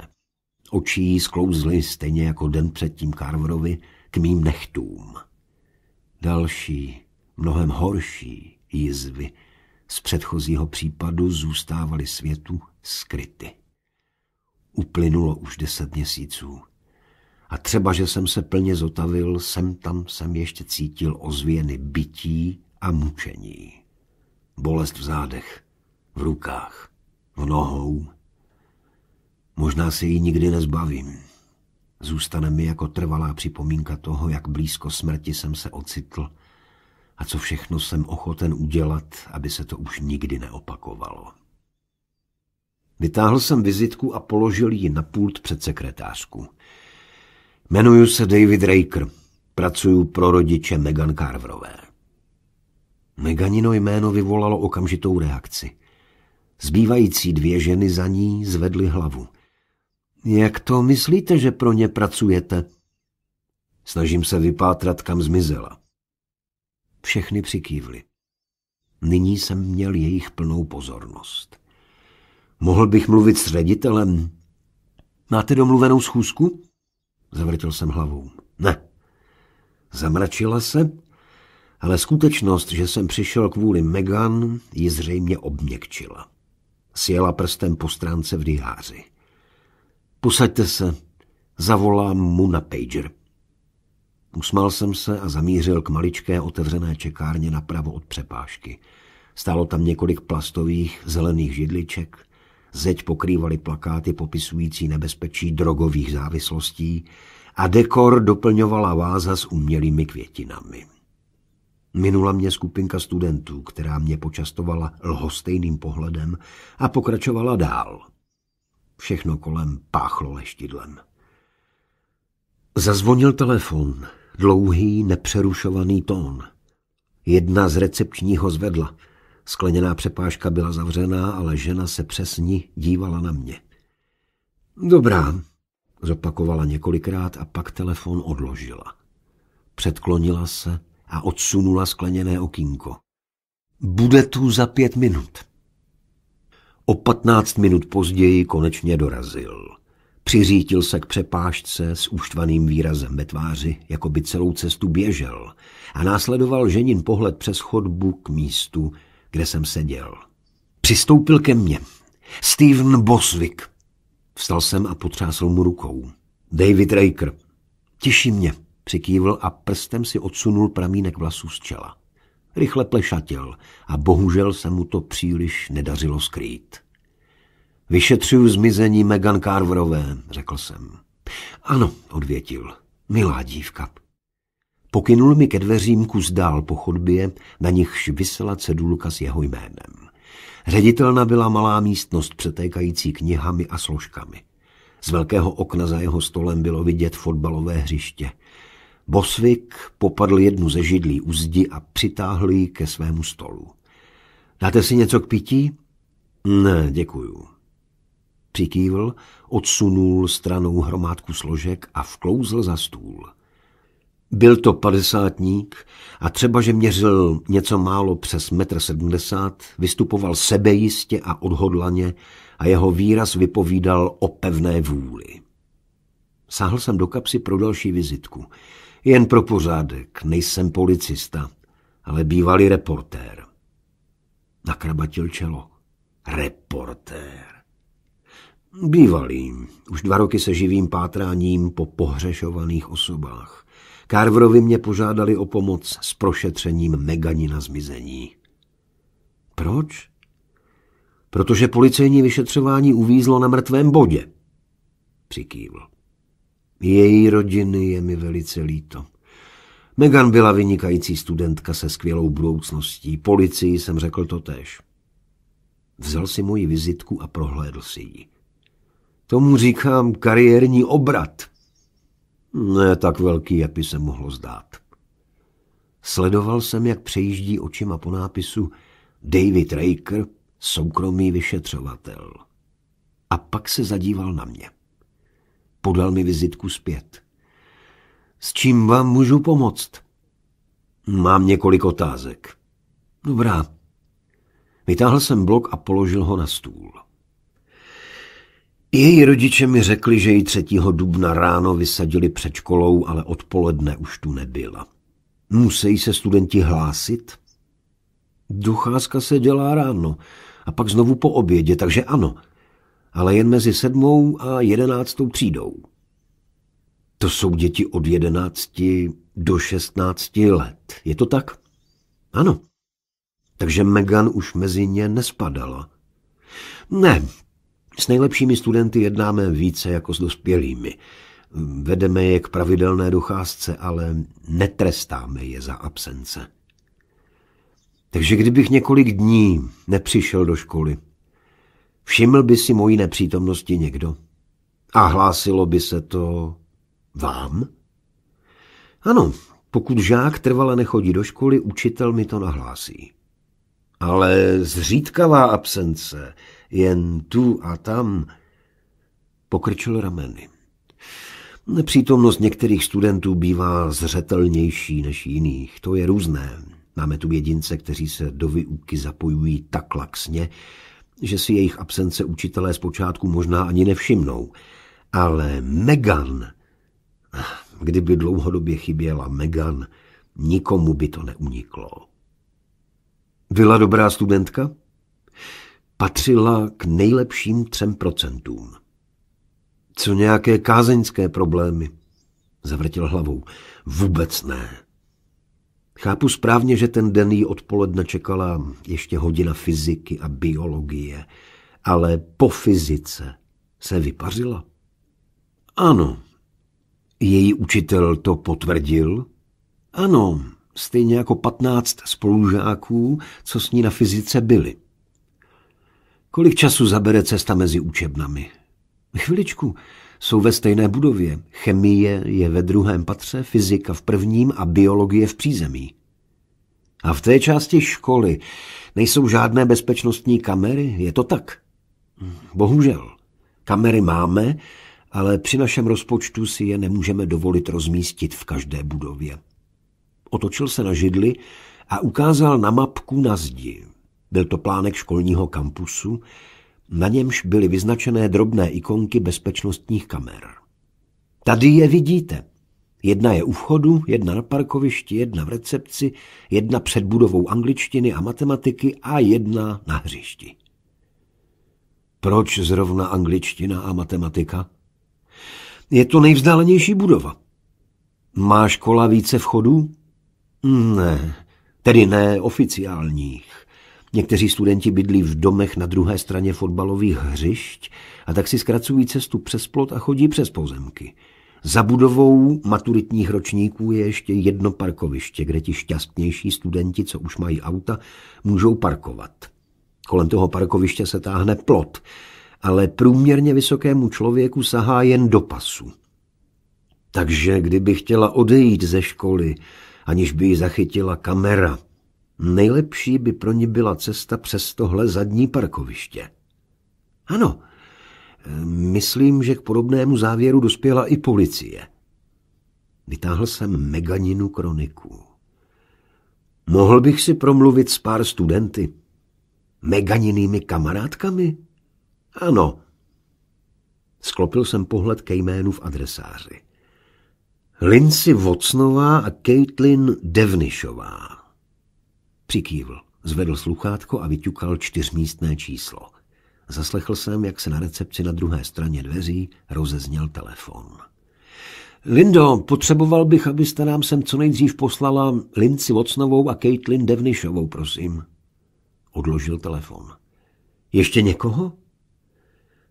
Oči jí sklouzly stejně jako den předtím Carverovi k mým nechtům. Další, mnohem horší jizvy z předchozího případu zůstávaly světu skryty. Uplynulo už deset měsíců. A třeba, že jsem se plně zotavil, jsem tam jsem ještě cítil ozvěny bytí a mučení. Bolest v zádech, v rukách, v nohou. Možná se ji nikdy nezbavím. Zůstane mi jako trvalá připomínka toho, jak blízko smrti jsem se ocitl a co všechno jsem ochoten udělat, aby se to už nikdy neopakovalo. Vytáhl jsem vizitku a položil ji na pult před sekretářku. Jmenuji se David Raker. Pracuju pro rodiče Megan Carverové. Meganino jméno vyvolalo okamžitou reakci. Zbývající dvě ženy za ní zvedly hlavu. Jak to myslíte, že pro ně pracujete? Snažím se vypátrat, kam zmizela. Všechny přikývly. Nyní jsem měl jejich plnou pozornost. Mohl bych mluvit s ředitelem. Máte domluvenou schůzku? Zavrtil jsem hlavou. Ne. Zamračila se, ale skutečnost, že jsem přišel kvůli Megan, ji zřejmě obměkčila sjela prstem po stránce v diáři. Posaďte se, zavolám mu na pager. Usmál jsem se a zamířil k maličké otevřené čekárně napravo od přepážky. Stálo tam několik plastových zelených židliček, zeď pokrývaly plakáty popisující nebezpečí drogových závislostí a dekor doplňovala váza s umělými květinami. Minula mě skupinka studentů, která mě počastovala lhostejným pohledem a pokračovala dál. Všechno kolem páchlo leštidlem. Zazvonil telefon, dlouhý, nepřerušovaný tón. Jedna z recepčního ho zvedla. Skleněná přepážka byla zavřená, ale žena se přes ní dívala na mě. Dobrá, zopakovala několikrát a pak telefon odložila. Předklonila se, a odsunula skleněné okýnko. Bude tu za pět minut. O patnáct minut později konečně dorazil. Přiřítil se k přepážce s uštvaným výrazem ve tváři, jako by celou cestu běžel a následoval ženin pohled přes chodbu k místu, kde jsem seděl. Přistoupil ke mně. Steven Boswick. Vstal jsem a potřásl mu rukou. David Raker. Těší mě. Přikývl a prstem si odsunul pramínek vlasů z čela. Rychle plešatěl a bohužel se mu to příliš nedařilo skrýt. Vyšetřuju zmizení Megan Carverové, řekl jsem. Ano, odvětil. Milá dívka. Pokynul mi ke dveřím kus dál po chodbě, na nichž vysela cedulka s jeho jménem. Ředitelna byla malá místnost přetékající knihami a složkami. Z velkého okna za jeho stolem bylo vidět fotbalové hřiště. Bosvik popadl jednu ze židlí u zdi a přitáhl ji ke svému stolu. Dáte si něco k pití? Ne, děkuju. Přikývl, odsunul stranou hromádku složek a vklouzl za stůl. Byl to padesátník a třeba, že měřil něco málo přes metr sedmdesát, vystupoval sebejistě a odhodlaně a jeho výraz vypovídal o pevné vůli. Sáhl jsem do kapsy pro další vizitku. Jen pro pořádek, nejsem policista, ale bývalý reportér. Nakrabatil čelo. Reportér. Bývalý. Už dva roky se živým pátráním po pohřešovaných osobách. Carverovi mě požádali o pomoc s prošetřením Meganina zmizení. Proč? Protože policejní vyšetřování uvízlo na mrtvém bodě. Přikývl. Její rodiny je mi velice líto. Megan byla vynikající studentka se skvělou budoucností. Policii jsem řekl to též. Vzal si moji vizitku a prohlédl si ji. Tomu říkám kariérní obrat. Ne tak velký, jak by se mohlo zdát. Sledoval jsem, jak přejíždí očima po nápisu David Raker, soukromý vyšetřovatel. A pak se zadíval na mě. Podal mi vizitku zpět. S čím vám můžu pomoct? Mám několik otázek. Dobrá. Vytáhl jsem blok a položil ho na stůl. Její rodiče mi řekli, že ji 3. dubna ráno vysadili před školou, ale odpoledne už tu nebyla. Musí se studenti hlásit? Docházka se dělá ráno a pak znovu po obědě, takže ano – ale jen mezi sedmou a jedenáctou třídou. To jsou děti od jedenácti do šestnácti let. Je to tak? Ano. Takže Megan už mezi ně nespadala. Ne, s nejlepšími studenty jednáme více jako s dospělými. Vedeme je k pravidelné docházce, ale netrestáme je za absence. Takže kdybych několik dní nepřišel do školy, Všiml by si mojí nepřítomnosti někdo? A hlásilo by se to vám? Ano, pokud žák trvale nechodí do školy, učitel mi to nahlásí. Ale zřídkavá absence, jen tu a tam, pokrčil rameny. Nepřítomnost některých studentů bývá zřetelnější než jiných. To je různé. Máme tu jedince, kteří se do výuky zapojují tak laxně, že si jejich absence učitelé zpočátku možná ani nevšimnou. Ale Megan, ah, kdyby dlouhodobě chyběla Megan, nikomu by to neuniklo. Byla dobrá studentka? Patřila k nejlepším třem procentům. Co nějaké kázeňské problémy? Zavrtil hlavou. Vůbec ne. Chápu správně, že ten den jí odpoledne čekala ještě hodina fyziky a biologie, ale po fyzice se vypařila. Ano. Její učitel to potvrdil? Ano, stejně jako patnáct spolužáků, co s ní na fyzice byli. Kolik času zabere cesta mezi učebnami? Chviličku, jsou ve stejné budově. Chemie je ve druhém patře, fyzika v prvním a biologie v přízemí. A v té části školy nejsou žádné bezpečnostní kamery, je to tak? Bohužel. Kamery máme, ale při našem rozpočtu si je nemůžeme dovolit rozmístit v každé budově. Otočil se na židli a ukázal na mapku na zdi. Byl to plánek školního kampusu, na němž byly vyznačené drobné ikonky bezpečnostních kamer. Tady je vidíte. Jedna je u vchodu, jedna na parkovišti, jedna v recepci, jedna před budovou angličtiny a matematiky a jedna na hřišti. Proč zrovna angličtina a matematika? Je to nejvzdálenější budova. Má škola více vchodů? Ne, tedy ne oficiálních. Někteří studenti bydlí v domech na druhé straně fotbalových hřišť a tak si zkracují cestu přes plot a chodí přes pozemky. Za budovou maturitních ročníků je ještě jedno parkoviště, kde ti šťastnější studenti, co už mají auta, můžou parkovat. Kolem toho parkoviště se táhne plot, ale průměrně vysokému člověku sahá jen do pasu. Takže kdyby chtěla odejít ze školy, aniž by ji zachytila kamera – Nejlepší by pro ně byla cesta přes tohle zadní parkoviště. Ano, myslím, že k podobnému závěru dospěla i policie. Vytáhl jsem Meganinu kroniku. Mohl bych si promluvit s pár studenty. Meganinými kamarádkami? Ano. Sklopil jsem pohled ke jménu v adresáři. Lindsay Vocnová a Caitlin Devnišová. Přikývl, zvedl sluchátko a vyťukal čtyřmístné číslo. Zaslechl jsem, jak se na recepci na druhé straně dveří rozezněl telefon. Lindo, potřeboval bych, abyste nám sem co nejdřív poslala Linci Vocnovou a Caitlin Devnišovou, prosím. Odložil telefon. Ještě někoho?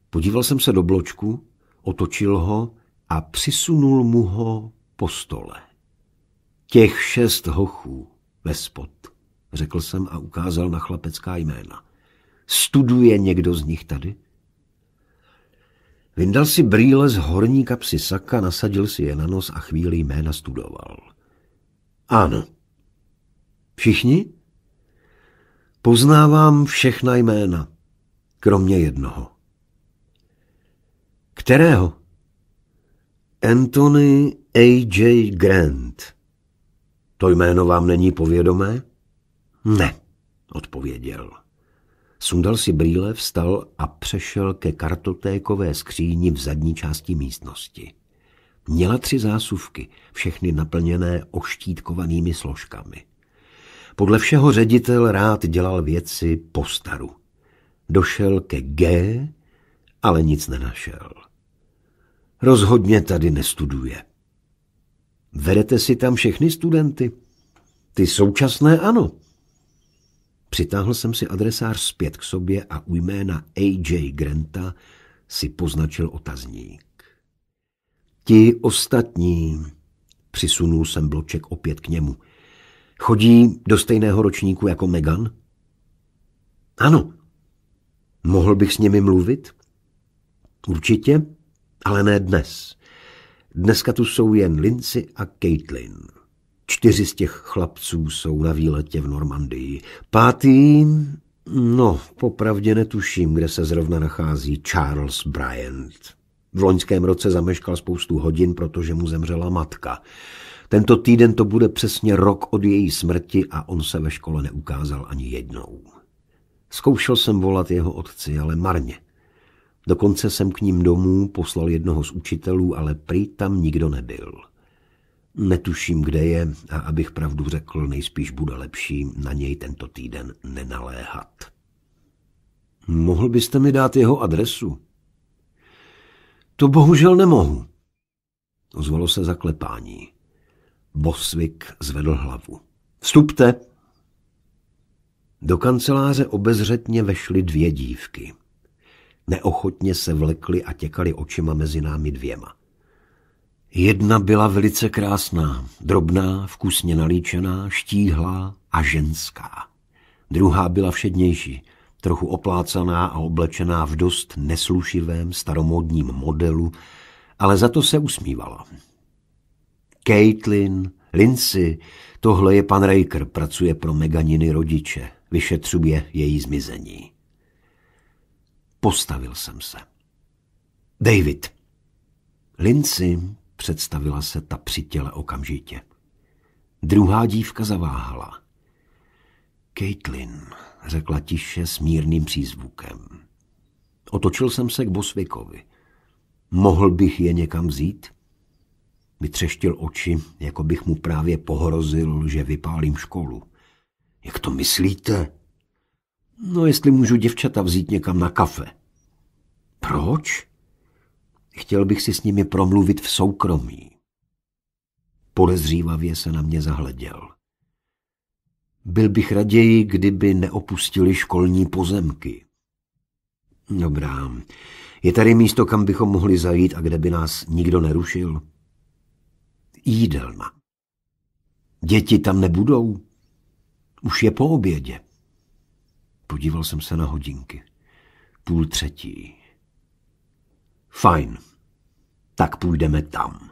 Podíval jsem se do bločku, otočil ho a přisunul mu ho po stole. Těch šest hochů ve spod řekl jsem a ukázal na chlapecká jména. Studuje někdo z nich tady? Vyndal si brýle z horní kapsy saka, nasadil si je na nos a chvíli jména studoval. Ano. Všichni? Poznávám všechna jména, kromě jednoho. Kterého? Anthony A.J. Grant. To jméno vám není povědomé? Ne, odpověděl. Sundal si brýle, vstal a přešel ke kartotékové skříni v zadní části místnosti. Měla tři zásuvky, všechny naplněné oštítkovanými složkami. Podle všeho ředitel rád dělal věci po staru. Došel ke G, ale nic nenašel. Rozhodně tady nestuduje. Vedete si tam všechny studenty? Ty současné ano. Přitáhl jsem si adresář zpět k sobě a u jména A.J. Granta si poznačil otazník. Ti ostatní, přisunul jsem bloček opět k němu, chodí do stejného ročníku jako Megan? Ano. Mohl bych s nimi mluvit? Určitě, ale ne dnes. Dneska tu jsou jen Lindsay a Caitlin. Čtyři z těch chlapců jsou na výletě v Normandii. Pátý, no, popravdě netuším, kde se zrovna nachází Charles Bryant. V loňském roce zameškal spoustu hodin, protože mu zemřela matka. Tento týden to bude přesně rok od její smrti a on se ve škole neukázal ani jednou. Zkoušel jsem volat jeho otci, ale marně. Dokonce jsem k ním domů poslal jednoho z učitelů, ale prý tam nikdo nebyl. Netuším, kde je a abych pravdu řekl, nejspíš bude lepší na něj tento týden nenaléhat. Mohl byste mi dát jeho adresu? To bohužel nemohu. Ozvalo se zaklepání. Bosvik zvedl hlavu. Vstupte! Do kanceláře obezřetně vešly dvě dívky. Neochotně se vlekly a těkali očima mezi námi dvěma. Jedna byla velice krásná, drobná, vkusně nalíčená, štíhlá a ženská. Druhá byla všednější, trochu oplácaná a oblečená v dost neslušivém staromodním modelu, ale za to se usmívala. Caitlin, Lindsay, tohle je pan Raker, pracuje pro Meganiny rodiče, vyšetřuje její zmizení. Postavil jsem se. David. Lindsay Představila se ta při těle okamžitě. Druhá dívka zaváhala. Caitlin, řekla tiše s mírným přízvukem. Otočil jsem se k Bosvikovi. Mohl bych je někam vzít? Vytřeštil oči, jako bych mu právě pohrozil, že vypálím školu. Jak to myslíte? No, jestli můžu děvčata vzít někam na kafe. Proč? Chtěl bych si s nimi promluvit v soukromí. Podezřívavě se na mě zahleděl. Byl bych raději, kdyby neopustili školní pozemky. Dobrá, je tady místo, kam bychom mohli zajít a kde by nás nikdo nerušil? Jídelna. Děti tam nebudou. Už je po obědě. Podíval jsem se na hodinky. Půl třetí. Fajn tak půjdeme tam.